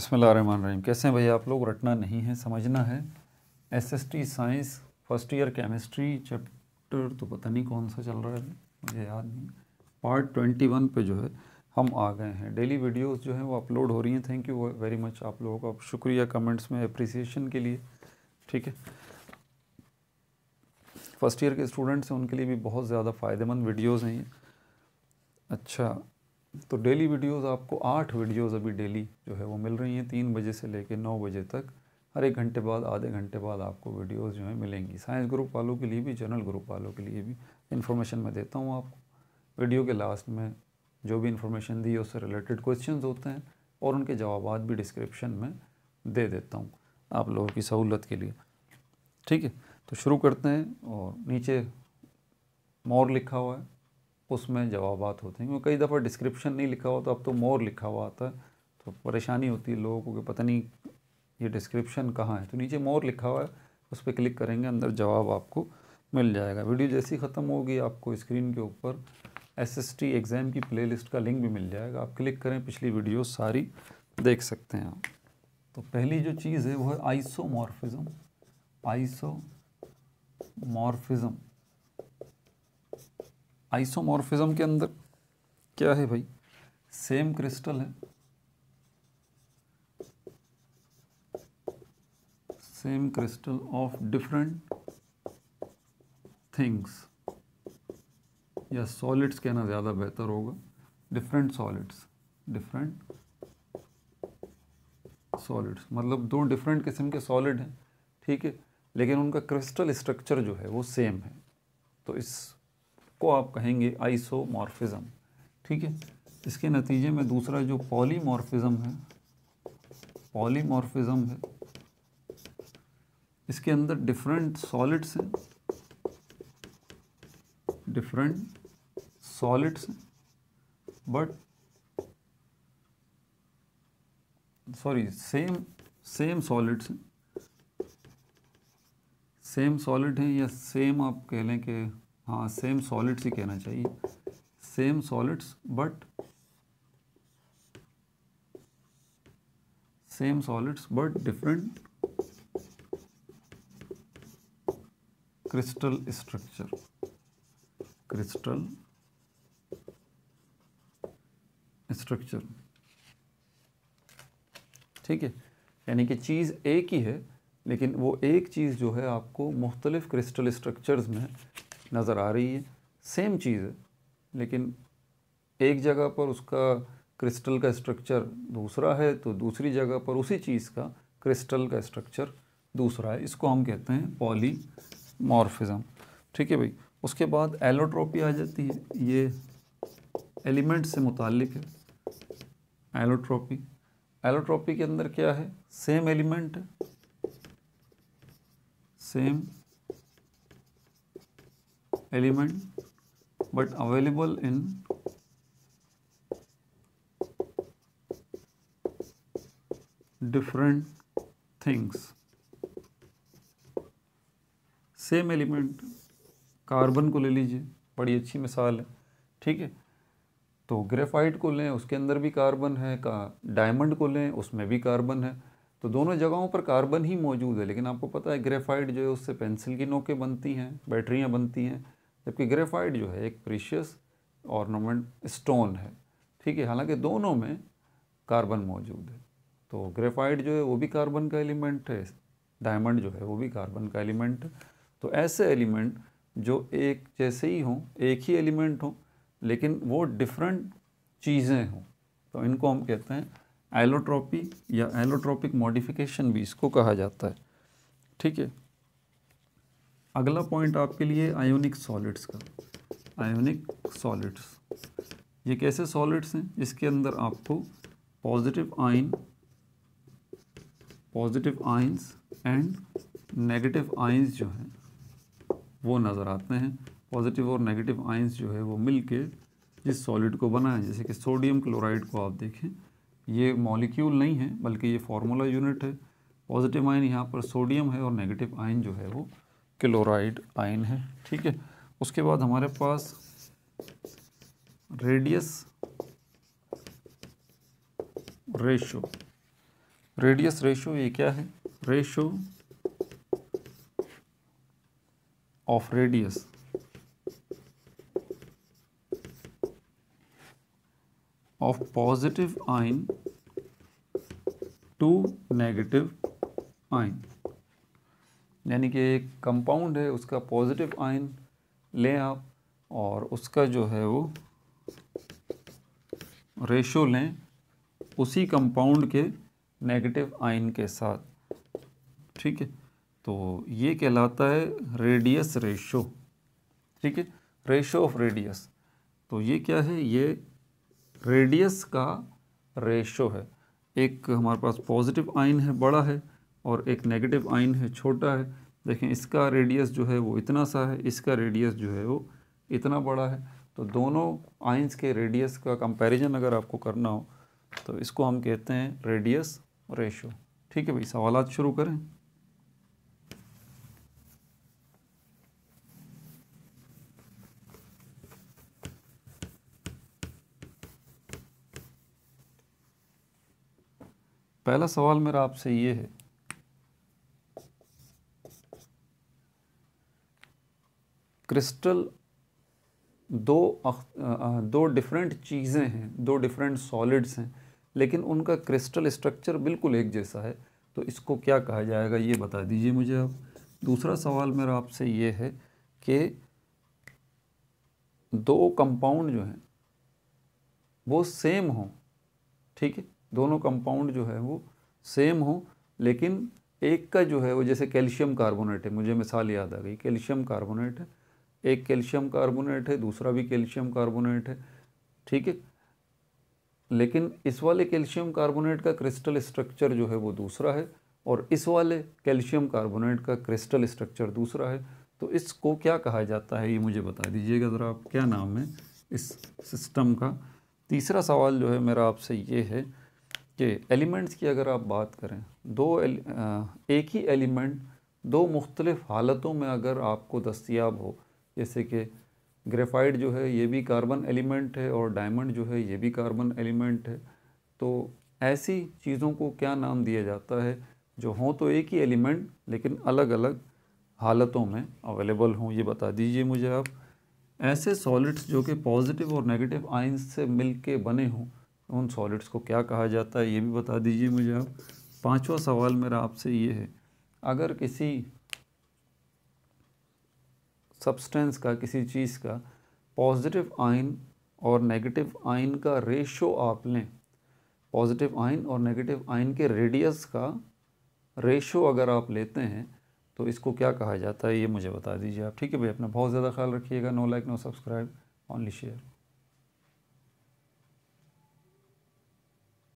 रहीम कैसे हैं भैया आप लोग रटना नहीं है समझना है S S T science first year chemistry chapter तो पता नहीं कौन सा चल रहा है मुझे याद नहीं पार्ट ट्वेंटी वन पर जो है हम आ गए हैं डेली वीडियोस जो हैं वो अपलोड हो रही हैं थैंक यू वेरी मच आप लोगों का शुक्रिया कमेंट्स में अप्रिसिएशन के लिए ठीक है फर्स्ट ईयर के स्टूडेंट्स हैं उनके लिए भी बहुत ज़्यादा फ़ायदेमंद वीडियोज़ हैं ये अच्छा तो डेली वीडियोस आपको आठ वीडियोस अभी डेली जो है वो मिल रही हैं तीन बजे से लेकर नौ बजे तक हर एक घंटे बाद आधे घंटे बाद आपको वीडियोस जो है मिलेंगी साइंस ग्रुप वालों के लिए भी जनरल ग्रुप वालों के लिए भी इन्फॉर्मेशन मैं देता हूँ आपको वीडियो के लास्ट में जो भी इन्फॉर्मेशन दी है उससे रिलेटेड क्वेश्चन होते हैं और उनके जवाब भी डिस्क्रिप्शन में दे देता हूँ आप लोगों की सहूलत के लिए ठीक है तो शुरू करते हैं और नीचे मोर लिखा हुआ है उसमें जवाब होते हैं क्योंकि कई दफ़ा डिस्क्रिप्शन नहीं लिखा हुआ तो अब तो मोर लिखा हुआ आता है तो परेशानी होती है लोगों को कि पता नहीं ये डिस्क्रिप्शन कहाँ है तो नीचे मोर लिखा हुआ है उस पर क्लिक करेंगे अंदर जवाब आपको मिल जाएगा वीडियो जैसी ख़त्म होगी आपको स्क्रीन के ऊपर एस एस टी एग्ज़ाम की प्लेलिस्ट का लिंक भी मिल जाएगा आप क्लिक करें पिछली वीडियो सारी देख सकते हैं आप तो पहली जो चीज़ है वो है आइसो मॉरफिज़म आइसोमॉर्फिज्म के अंदर क्या है भाई सेम क्रिस्टल है same crystal of different things या सॉलिड्स कहना ज़्यादा बेहतर होगा डिफरेंट सॉलिड्स डिफरेंट सॉलिड्स मतलब दो डिफरेंट किस्म के सॉलिड हैं ठीक है लेकिन उनका क्रिस्टल स्ट्रक्चर जो है वो सेम है तो इस को आप कहेंगे आइसोमॉर्फिज्म ठीक है इसके नतीजे में दूसरा जो पॉलीमॉर्फिज्म है पॉलीमॉर्फिज्म है इसके अंदर डिफरेंट सॉलिड्स हैं डिफरेंट सॉलिड्स हैं but sorry same same solids हैं सेम सॉलिड हैं या सेम आप कह लें कि हाँ सेम सॉलिड्स ही कहना चाहिए same solids but same solids but different crystal structure crystal structure ठीक है यानी कि चीज़ एक ही है लेकिन वो एक चीज़ जो है आपको मुख्तलिफ़ क्रिस्टल स्ट्रक्चर्स में नज़र आ रही है सेम चीज़ है लेकिन एक जगह पर उसका क्रिस्टल का स्ट्रक्चर दूसरा है तो दूसरी जगह पर उसी चीज़ का क्रिस्टल का स्ट्रक्चर दूसरा है इसको हम कहते हैं पॉलीमॉर्फिज्म ठीक है भाई उसके बाद एलोट्रोपी आ जाती है ये एलिमेंट से मुतालिक है एलोट्रोपी एलोट्रोपी के अंदर क्या है same element same element but available in different things same element carbon को ले लीजिए बड़ी अच्छी मिसाल है ठीक है तो ग्रेफाइट को लें उसके अंदर भी कार्बन है का डायमंड को लें उसमें भी कार्बन है तो दोनों जगहों पर कार्बन ही मौजूद है लेकिन आपको पता है ग्रेफाइट जो है उससे पेंसिल की नोकें बनती हैं बैटरियाँ बनती हैं जबकि ग्रेफाइट जो है एक प्रीशियस ऑर्नामेंट स्टोन है ठीक है हालांकि दोनों में कार्बन मौजूद है तो ग्रेफाइट जो है वो भी कार्बन का एलिमेंट है डायमंड जो है वो भी कार्बन का एलिमेंट है तो ऐसे एलिमेंट जो एक जैसे ही हों एक ही एलिमेंट हों लेकिन वो डिफरेंट चीज़ें हों तो इनको हम कहते हैं एलोट्रॉपी या एलोट्रॉपिक मॉडिफिकेशन भी इसको कहा जाता है ठीक है अगला पॉइंट आपके लिए आयोनिक सॉलिड्स का आयोनिक सॉलिड्स ये कैसे सॉलिड्स हैं इसके अंदर आपको positive ion positive ions and negative ions जो हैं वो नज़र आते हैं पॉजिटिव और नेगेटिव आयंस जो है वो मिलके जिस सॉलिड को बना है जैसे कि सोडियम क्लोराइड को आप देखें ये मॉलिक्यूल नहीं है बल्कि ये फार्मूला यूनिट है पॉजिटिव आयन यहाँ पर सोडियम है और नेगेटिव आयन जो है वो क्लोराइड आयन है ठीक है उसके बाद हमारे पास रेडियस रेशो रेडियस रेशो ये क्या है ratio of radius of positive ion to negative ion यानी कि एक कंपाउंड है उसका पॉजिटिव आयन लें आप और उसका जो है वो रेशो लें उसी कंपाउंड के नेगेटिव आयन के साथ ठीक है तो ये कहलाता है रेडियस रेशो ठीक है रेशो ऑफ रेडियस तो ये क्या है ये रेडियस का रेशो है एक हमारे पास पॉजिटिव आयन है बड़ा है और एक नेगेटिव आयन है छोटा है देखें इसका रेडियस जो है वो इतना सा है इसका रेडियस जो है वो इतना बड़ा है तो दोनों आइंस के रेडियस का कंपैरिजन अगर आपको करना हो तो इसको हम कहते हैं रेडियस रेशो ठीक है भाई सवाल शुरू करें पहला सवाल मेरा आपसे ये है क्रिस्टल दो दो डिफरेंट चीज़ें हैं दो डिफरेंट सॉलिड्स हैं लेकिन उनका क्रिस्टल स्ट्रक्चर बिल्कुल एक जैसा है तो इसको क्या कहा जाएगा ये बता दीजिए मुझे आप दूसरा सवाल मेरा आपसे ये है कि दो कंपाउंड जो हैं वो सेम हों ठीक है दोनों कंपाउंड जो है वो सेम हों लेकिन एक का जो है वो जैसे कैल्शियम कार्बोनेट है मुझे मिसाल याद आ गई कैल्शियम कार्बोनेट है एक कैल्शियम कार्बोनेट है दूसरा भी कैल्शियम कार्बोनेट है ठीक है लेकिन इस वाले कैल्शियम कार्बोनेट का क्रिस्टल स्ट्रक्चर जो है वो दूसरा है और इस वाले कैल्शियम कार्बोनेट का क्रिस्टल स्ट्रक्चर दूसरा है तो इसको क्या कहा जाता है ये मुझे बता दीजिएगा ज़रा आप क्या नाम है इस सिस्टम का तीसरा सवाल जो है मेरा आपसे ये है कि एलिमेंट्स की अगर आप बात करें दो एल, आ, एक ही एलिमेंट दो मुख्तलिफ़ हालतों में अगर आपको दस्तियाब हो जैसे कि ग्रेफाइट जो है ये भी कार्बन एलिमेंट है और डायमंड जो है ये भी कार्बन एलिमेंट है तो ऐसी चीज़ों को क्या नाम दिया जाता है जो हों तो एक ही एलिमेंट लेकिन अलग अलग हालतों में अवेलेबल हों ये बता दीजिए मुझे आप ऐसे सॉलिड्स जो कि पॉजिटिव और नेगेटिव आइंस से मिल के बने हों उन सॉलिड्स को क्या कहा जाता है ये भी बता दीजिए मुझे आप पाँचवा सवाल मेरा आपसे ये है अगर किसी सब्सटेंस का किसी चीज़ का पॉजिटिव आयन और नेगेटिव आयन का रेशो आप लें पॉजिटिव आयन और नेगेटिव आयन के रेडियस का रेशो अगर आप लेते हैं तो इसको क्या कहा जाता है ये मुझे बता दीजिए आप ठीक है भाई अपना बहुत ज़्यादा ख्याल रखिएगा no like no subscribe only share